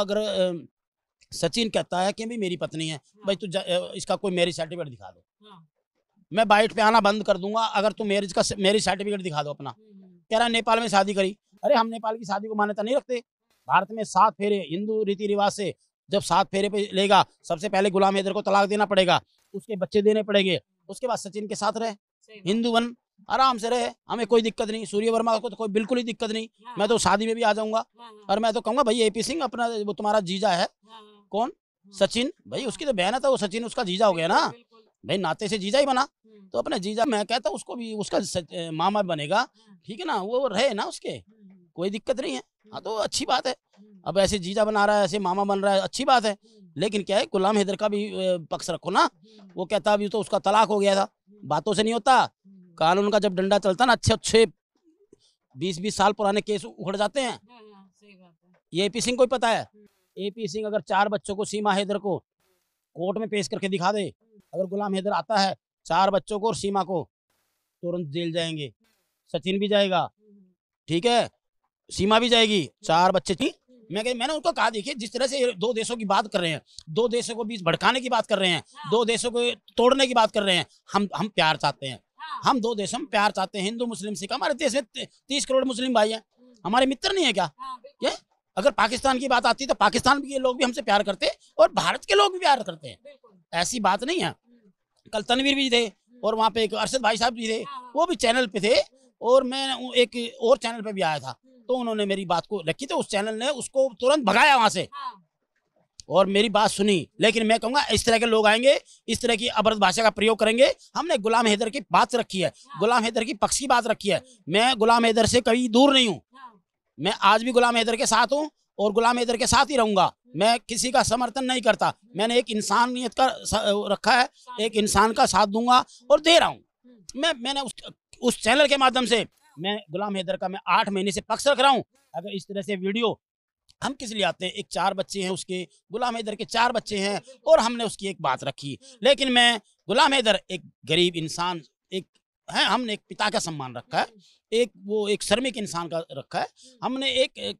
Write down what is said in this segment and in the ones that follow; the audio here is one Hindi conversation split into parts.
अगर सचिन कहता है कि भाई मेरी पत्नी है हाँ। भाई तू इसका कोई मैरिज सर्टिफिकेट दिखा दो हाँ। मैं बाइट पे आना बंद कर दूंगा अगर तू मैरिज का मैरिज सर्टिफिकेट दिखा दो अपना हम्म, हम्म। कह रहा नेपाल में शादी करी अरे हम नेपाल की शादी को मान्यता नहीं रखते भारत में सात फेरे हिंदू रीति रिवाज से जब सात फेरे पे लेगा सबसे पहले गुलाम हैदर को तलाक देना पड़ेगा उसके बच्चे देने पड़ेंगे उसके बाद सचिन के साथ रहे हिंदू बन आराम से रहे हमें कोई दिक्कत नहीं सूर्य वर्मा को तो कोई बिल्कुल ही दिक्कत नहीं हाँ। मैं तो शादी में भी आ जाऊंगा हाँ, हाँ। और मैं तो कहूंगा भाई एपी सिंह अपना वो तुम्हारा जीजा है कौन सचिन भाई उसकी तो बहन है तो वो सचिन उसका जीजा हो गया ना भाई नाते से जीजा ही बना हम्म। तो अपने जीजा मैं कहता उसको भी उसका मामा बनेगा ठीक है ना वो रहे ना उसके हम्म, हम्म। कोई दिक्कत नहीं है हाँ तो अच्छी बात है अब ऐसे जीजा बना रहा है ऐसे मामा बन रहा है अच्छी बात है लेकिन क्या है गुलाम हैदर का भी पक्ष रखो ना वो कहता अभी तो उसका तलाक हो गया था बातों से नहीं होता कानून का जब डंडा चलता ना अच्छे अच्छे बीस बीस साल पुराने केस उखड़ जाते हैं ए पी सिंह को ही पता है ए पी सिंह अगर चार बच्चों को सीमा हैदर को कोर्ट में पेश करके दिखा दे अगर गुलाम हैदर आता है चार बच्चों को और सीमा को तुरंत जेल जाएंगे सचिन भी जाएगा ठीक है सीमा भी जाएगी चार बच्चे थी मैं कह मैंने उनको कहा देखिए जिस तरह से दो देशों की बात कर रहे हैं दो देशों को बीच भड़काने की बात कर रहे हैं हाँ। दो देशों को तोड़ने की बात कर रहे हैं हम हम प्यार चाहते हैं हम दो देश हम प्यार चाहते हैं हिंदू मुस्लिम सिख हमारे देश में तीस करोड़ मुस्लिम भाई हैं हमारे मित्र नहीं है क्या हाँ, ये अगर पाकिस्तान की बात आती तो पाकिस्तान के लोग भी हमसे प्यार करते और भारत के लोग भी प्यार करते हैं ऐसी बात नहीं है हम्म। कल तनवीर भी थे और वहाँ पे एक अरशद भाई साहब भी थे हाँ, हाँ। वो भी चैनल पे थे और मैं एक और चैनल पे भी आया था हम्म। तो उन्होंने मेरी बात को रखी तो उस चैनल ने उसको तुरंत भगाया वहाँ से और मेरी बात सुनी लेकिन मैं कहूंगा इस तरह के लोग आएंगे इस तरह की अबरद भाषा का प्रयोग करेंगे हमने गुलाम हैदर की बात रखी है गुलाम हैदर की पक्ष की बात रखी है मैं गुलाम हैदर से कहीं दूर नहीं हूँ मैं आज भी गुलाम हैदर के साथ हूँ और गुलाम हैदर के साथ ही रहूंगा मैं किसी का समर्थन नहीं करता मैंने एक इंसानियत का रखा है एक इंसान का साथ दूंगा और दे रहा हूँ मैं मैंने उस उस चैनल के माध्यम से मैं गुलाम हैदर का मैं आठ महीने से पक्ष रख रहा हूँ अगर इस तरह से वीडियो हम किस लिए आते हैं एक चार बच्चे हैं उसके गुलाम हैदर के चार बच्चे हैं और हमने उसकी एक बात रखी लेकिन मैं गुलाम हैदर एक गरीब इंसान एक है हमने एक पिता का सम्मान रखा है एक वो एक श्रमिक इंसान का रखा है हमने एक,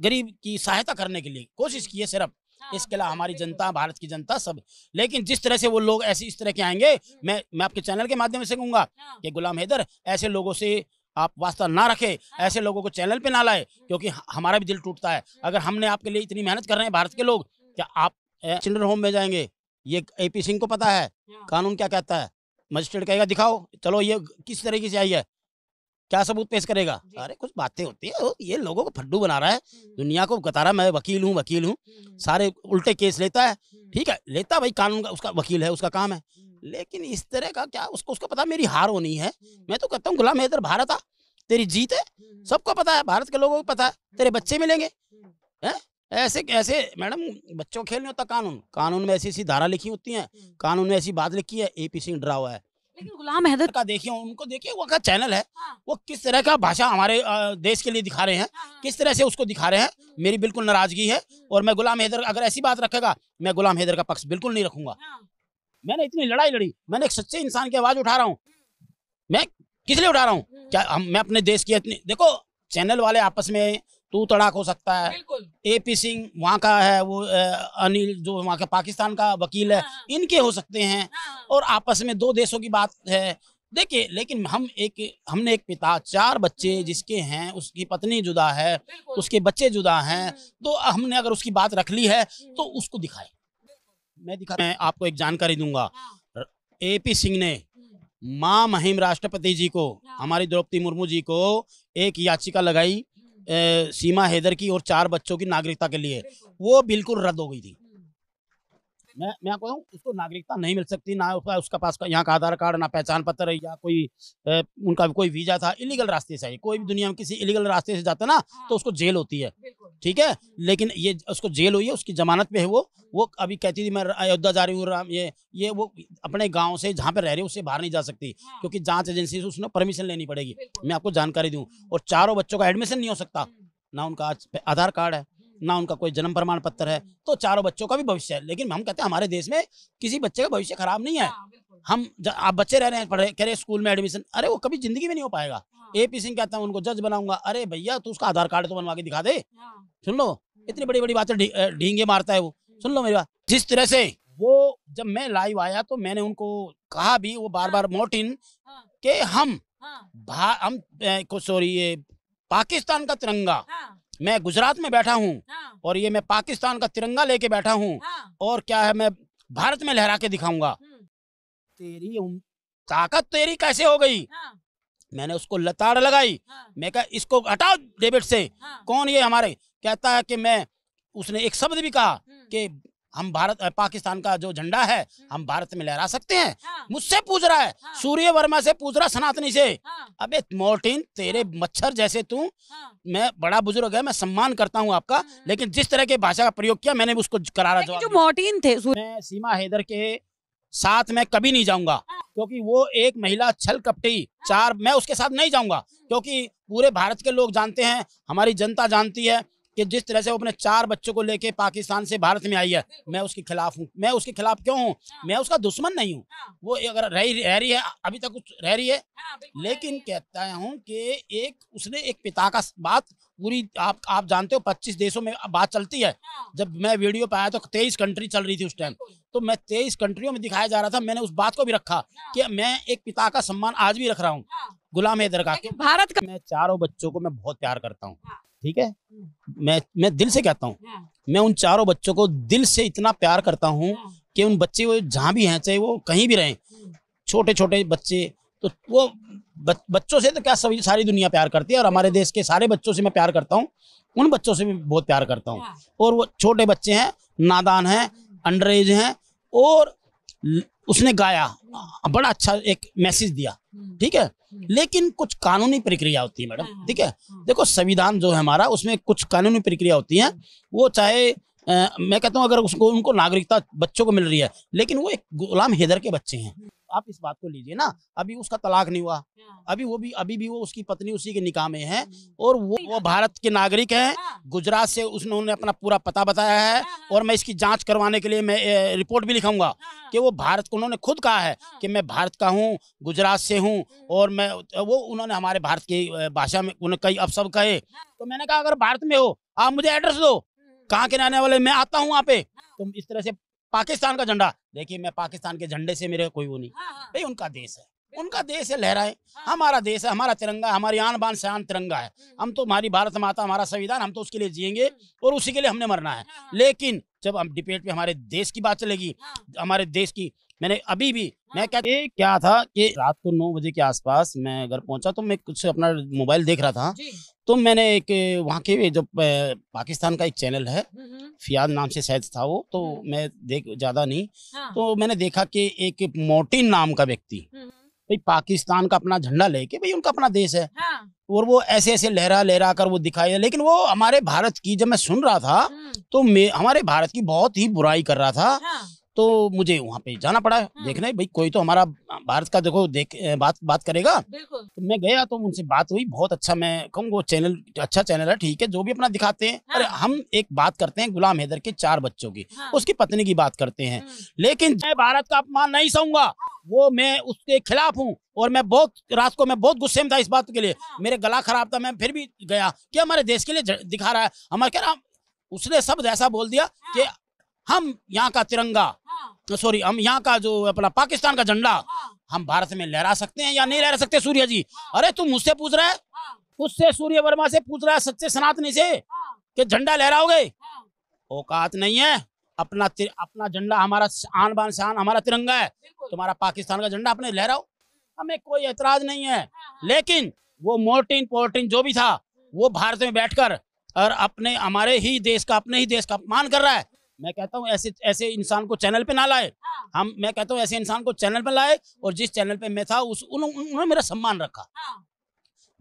गरीब की सहायता करने के लिए कोशिश की है सिर्फ हाँ, इसके अलावा हमारी जनता भारत की जनता सब लेकिन जिस तरह से वो लोग ऐसे इस तरह के आएंगे मैं मैं आपके चैनल के माध्यम से कहूंगा हाँ। कि गुलाम हैदर ऐसे लोगों से आप वास्ता ना रखें ऐसे लोगों को चैनल पे ना लाए क्योंकि हमारा भी दिल टूटता है अगर हमने आपके लिए इतनी मेहनत कर रहे हैं भारत के लोग क्या आप चिल्ड्रन होम में जाएंगे ये ए पी सिंह को पता है हाँ। कानून क्या कहता है मजिस्ट्रेट कहेगा दिखाओ चलो ये किस तरीके से आई है क्या सबूत पेश करेगा अरे कुछ बातें होती है ये लोगों को फड्डू बना रहा है हम्म। दुनिया को बता रहा मैं वकील हूँ वकील हूँ हम्म। सारे उल्टे केस लेता है हम्म। ठीक है लेता भाई कानून का उसका वकील है उसका काम है लेकिन इस तरह का क्या उसको उसको पता मेरी हार होनी है हम्म। मैं तो कहता हूँ गुलाम हैदर भारत आ तेरी जीत है हम्म, हम्म। सबको पता है भारत के लोगों को पता है तेरे बच्चे मिलेंगे है ऐसे ऐसे मैडम बच्चों खेलने होता कानून कानून में ऐसी ऐसी धारा लिखी होती है कानून में ऐसी बात लिखी है ए पी सिंह ड्रा हुआ है लेकिन गुलाम हैदर का देखिए उनको देखिए वो का चैनल है हाँ। वो किस तरह का भाषा हमारे देश के लिए दिखा रहे हैं हाँ, हाँ। किस तरह से उसको दिखा रहे हैं मेरी बिल्कुल नाराजगी है और मैं गुलाम हैदर अगर ऐसी बात रखेगा मैं गुलाम हैदर का पक्ष बिल्कुल नहीं रखूंगा हाँ। मैंने इतनी लड़ाई लड़ी मैंने एक सच्चे इंसान की आवाज उठा रहा हूँ मैं किस लिए उठा रहा हूँ हम्म। क्या हम मैं अपने देश की इतनी देखो चैनल वाले आपस में तू तड़ाक हो सकता है ए पी सिंह वहाँ का है वो अनिल जो वहाँ का पाकिस्तान का वकील है हाँ। इनके हो सकते हैं हाँ। और आपस में दो देशों की बात है देखिए लेकिन हम एक हमने एक पिता चार बच्चे हम्म। जिसके हैं उसकी पत्नी जुदा है उसके बच्चे जुदा हैं हम्म। तो हमने अगर उसकी बात रख ली है तो उसको दिखाए मैं दिखा मैं आपको एक जानकारी दूंगा ए पी सिंह ने माँ महिम राष्ट्रपति जी को हमारी द्रौपदी मुर्मू जी को एक याचिका लगाई ए, सीमा हैदर की और चार बच्चों की नागरिकता के लिए वो बिल्कुल रद्द हो गई थी मैं मैं आपको उसको नागरिकता नहीं मिल सकती ना उसका उसका पास का यहाँ का आधार कार्ड ना पहचान पत्र या कोई ए, उनका कोई वीजा था इलीगल रास्ते से कोई भी दुनिया में किसी इलीगल रास्ते से जाता ना हाँ। तो उसको जेल होती है ठीक है लेकिन ये उसको जेल हुई है उसकी जमानत पे है वो वो अभी कहती थी मैं अयोध्या जा रही हूँ राम ये ये वो अपने गाँव से जहाँ पे रह रही है उससे बाहर नहीं जा सकती हाँ। क्योंकि जाँच एजेंसी से उसने परमिशन लेनी पड़ेगी मैं आपको जानकारी दूँ और चारों बच्चों का एडमिशन नहीं हो सकता हम्म। ना उनका आधार कार्ड है ना उनका कोई जन्म प्रमाण पत्र है तो चारों बच्चों का भी भविष्य है लेकिन हम कहते हैं हमारे देश में किसी बच्चे का भविष्य खराब नहीं है हाँ, हम आप बच्चे रह रहे हैं पढ़े कह रहे स्कूल में एडमिशन अरे वो कभी जिंदगी में नहीं हो पाएगा ए पी सिंह कहता है उनको जज बनाऊंगा अरे भैया तू उसका आधार कार्ड तो बनवा के दिखा दे हाँ। सुन लो इतनी बड़ी बड़ी बातें ढींगे मारता है वो सुन लो मेरी बात जिस तरह से वो जब मैं लाइव आया तो मैंने उनको कहा भी वो बार बार हाँ। मोटिन के हम हम सॉरी ये पाकिस्तान का तिरंगा मैं गुजरात में बैठा हूँ और ये मैं पाकिस्तान का तिरंगा लेके बैठा हूँ हाँ। और क्या है मैं भारत में लहरा के दिखाऊंगा हम्म। तेरी ताकत तेरी कैसे हो गई हाँ। मैंने उसको लताड़ लगाई हाँ। मैं कहा इसको हटाओ डेबिट से हाँ। कौन ये हमारे कहता है कि मैं उसने एक शब्द भी कहा हम्म। कि हम भारत पाकिस्तान का जो झंडा है हम हम्म। भारत में लहरा सकते हैं हाँ। मुझसे पूछ रहा है हाँ। सूर्य वर्मा से पूछ रहा सनातनी से हाँ। अबे मोर्टिन तेरे हाँ। मच्छर जैसे तू हाँ। मैं बड़ा बुजुर्ग है मैं सम्मान करता हूँ आपका हाँ, लेकिन जिस तरह के भाषा का प्रयोग किया मैंने उसको करारा जवाब जो मोर्टिन थे सीमा हैदर के साथ मैं कभी नहीं जाऊंगा क्योंकि वो एक महिला छल कपटी चार मैं उसके साथ नहीं जाऊंगा क्योंकि पूरे भारत के लोग जानते हैं हमारी जनता जानती है कि जिस तरह से वो अपने चार बच्चों को लेके पाकिस्तान से भारत में आई है मैं उसके खिलाफ हूँ मैं उसके खिलाफ क्यों हूँ हाँ। मैं उसका दुश्मन नहीं हूँ हाँ। वो अगर रह रही है अभी तक कुछ रह रही है हाँ, लेकिन कहता हूँ कि एक उसने एक पिता का बात पूरी आप आप जानते हो 25 देशों में बात चलती है जब मैं वीडियो पाया तो 23 कंट्री चल रही थी उस टाइम तो मैं 23 कंट्रियों में दिखाया जा रहा था मैंने उस बात को भी रखा कि मैं एक पिता का सम्मान आज भी रख रहा हूँ गुलाम हैदर का भारत का मैं चारों बच्चों को मैं बहुत प्यार करता हूँ ठीक है मैं मैं दिल से कहता हूँ हाँ। मैं उन चारों बच्चों को दिल से इतना प्यार करता हूँ हाँ। कि उन बच्चे वो जहाँ भी हैं चाहे वो कहीं भी रहें हम्म। छोटे छोटे बच्चे तो वो बच्चों से तो क्या सभी सारी दुनिया प्यार करती है और हमारे देश के सारे बच्चों से मैं प्यार करता हूँ उन बच्चों से भी बहुत प्यार करता हूँ हाँ। और वो छोटे बच्चे हैं नादान हैं अंडर एज हैं और उसने गाया हम्म। बड़ा अच्छा एक मैसेज दिया हम्म। ठीक है हम्म। लेकिन कुछ कानूनी प्रक्रिया होती है मैडम हाँ, हाँ, ठीक है हाँ। देखो संविधान जो है हमारा उसमें कुछ कानूनी प्रक्रिया होती है वो चाहे आ, मैं कहता हूँ अगर उसको उनको नागरिकता बच्चों को मिल रही है लेकिन वो एक गुलाम हैदर के बच्चे हैं आप इस बात को लीजिए ना अभी उसका तलाक नहीं हुआ हाँ। अभी वो भी अभी भी वो उसकी पत्नी उसी के निकाह में है हम्म। और वो वो भारत के नागरिक हैं हाँ। गुजरात से उसने अपना पूरा पता बताया है हाँ, और मैं इसकी जांच करवाने के लिए मैं रिपोर्ट भी लिखाऊंगा कि वो भारत को उन्होंने खुद कहा है कि मैं भारत का हूँ गुजरात से हूँ हम्म। और मैं वो उन्होंने हमारे भारत की भाषा में उन्हें कई अफसर कहे तो मैंने कहा अगर भारत में हो आप मुझे एड्रेस दो हम्म। कहाँ के रहने वाले मैं आता हूँ वहाँ पे तुम तो इस तरह से पाकिस्तान का झंडा देखिए मैं पाकिस्तान के झंडे से मेरे कोई वो नहीं हाँ, हाँ। भाई उनका देश है उनका देश है लहराए हाँ। हमारा देश है हमारा तिरंगा हमारी आन बान शान तिरंगा है हम्म। हम तो हमारी भारत माता हमारा संविधान हम तो उसके लिए जियेंगे हम्म। और उसी के लिए हमने मरना है लेकिन जब हम डिबेट में हमारे देश की बात चलेगी हमारे देश की मैंने अभी भी मैं क्या क्या था कि रात को नौ बजे के आसपास मैं घर पहुंचा तो मैं कुछ अपना मोबाइल देख रहा था तो मैंने एक वहाँ के जो पाकिस्तान का एक चैनल है हम्म, हम्म। फियाद नाम से शायद था वो तो हम्म। मैं देख ज़्यादा नहीं हाँ। तो मैंने देखा कि एक मोटिन नाम का व्यक्ति भाई पाकिस्तान का अपना झंडा लेके भाई उनका अपना देश है हाँ। और वो ऐसे ऐसे लहरा लहरा कर वो दिखाई लेकिन वो हमारे भारत की जब मैं सुन रहा था तो मैं हमारे भारत की बहुत ही बुराई कर रहा था हाँ। तो मुझे वहाँ पे जाना पड़ा हाँ। देखने भाई कोई तो हमारा भारत का देखो देख बात बात करेगा तो मैं गया तो उनसे बात हुई बहुत अच्छा मैं कहूँ वो चैनल अच्छा चैनल है ठीक है जो भी अपना दिखाते हैं हाँ। अरे हम एक बात करते हैं गुलाम हैदर के चार बच्चों की हाँ। उसकी पत्नी की बात करते हैं हम्म। लेकिन मैं भारत का अपमान नहीं सहूंगा वो मैं उसके खिलाफ हूँ और मैं बहुत रात को मैं बहुत गुस्से में था इस बात के लिए हाँ। मेरे गला खराब था मैं फिर भी गया कि हमारे देश के लिए दिखा रहा है हमारे क्या उसने शब्द ऐसा बोल दिया कि हाँ। हम यहाँ का तिरंगा हाँ। सॉरी तो हम यहाँ का जो अपना पाकिस्तान का झंडा हाँ। हम भारत में लहरा सकते हैं या नहीं लहरा सकते सूर्य जी हाँ। अरे तुम मुझसे पूछ रहे हाँ। उससे सूर्य वर्मा से पूछ रहा है सच्चे सनातनी से हाँ। कि झंडा लहराओगे हाँ। औकात नहीं है अपना अपना झंडा हमारा आन बान शान हमारा तिरंगा है तुम्हारा पाकिस्तान का झंडा अपने लहराओ हमें कोई एतराज नहीं है लेकिन वो मोर्टिन पोर्टिन जो भी था वो भारत में बैठकर और अपने हमारे ही देश का अपने ही देश का अपमान कर रहा है मैं कहता हूँ ऐसे ऐसे इंसान को चैनल पे ना लाए हाँ। हम मैं कहता हूँ ऐसे इंसान को चैनल पे लाए और जिस चैनल पे मैं था उस उन्होंने मेरा सम्मान रखा हाँ।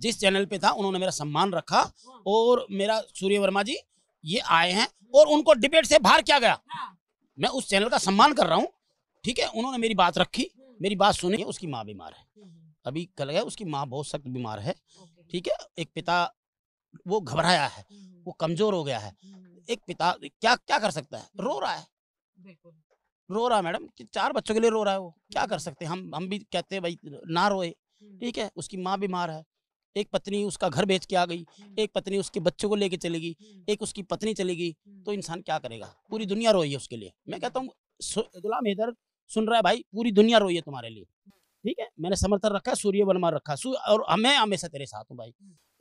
जिस चैनल पे था उन्होंने मेरा सम्मान रखा हाँ। और मेरा सूर्य वर्मा जी ये आए हैं और उनको डिबेट से बाहर किया गया मैं उस चैनल का सम्मान कर रहा हूँ ठीक है उन्होंने मेरी बात रखी हम्म। मेरी बात सुनी उसकी माँ बीमार है हम्म, हम्म। अभी कल गया उसकी माँ बहुत सख्त बीमार है ठीक है एक पिता वो घबराया है वो कमजोर हो गया है एक पिता क्या क्या कर सकता है रो रहा है रो रहा है मैडम चार बच्चों के लिए रो रहा है वो क्या हम्म। कर सकते हैं हम हम भी कहते हैं भाई ना रोए हम्म। ठीक है उसकी माँ बीमार है एक पत्नी उसका घर बेच के आ गई हम्म। एक पत्नी उसके बच्चों को लेके चलेगी एक उसकी पत्नी चलेगी तो इंसान क्या करेगा पूरी दुनिया रोई है उसके लिए मैं कहता हूँ गुलाम हैदर सुन रहा है भाई पूरी दुनिया रोई है तुम्हारे लिए ठीक है मैंने समर्थन रखा सूर्य वर्मा रखा और मैं हमेशा तेरे साथ हूँ भाई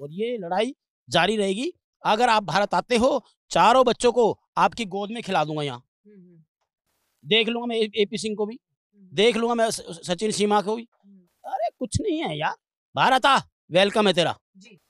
और ये लड़ाई जारी रहेगी अगर आप भारत आते हो चारों बच्चों को आपकी गोद में खिला दूंगा यहाँ हम्म, हम्म। देख लूंगा मैं ए पी सिंह को भी हम्म। देख लूंगा मैं सचिन सीमा को भी अरे कुछ नहीं है यार भारत आ वेलकम है तेरा जी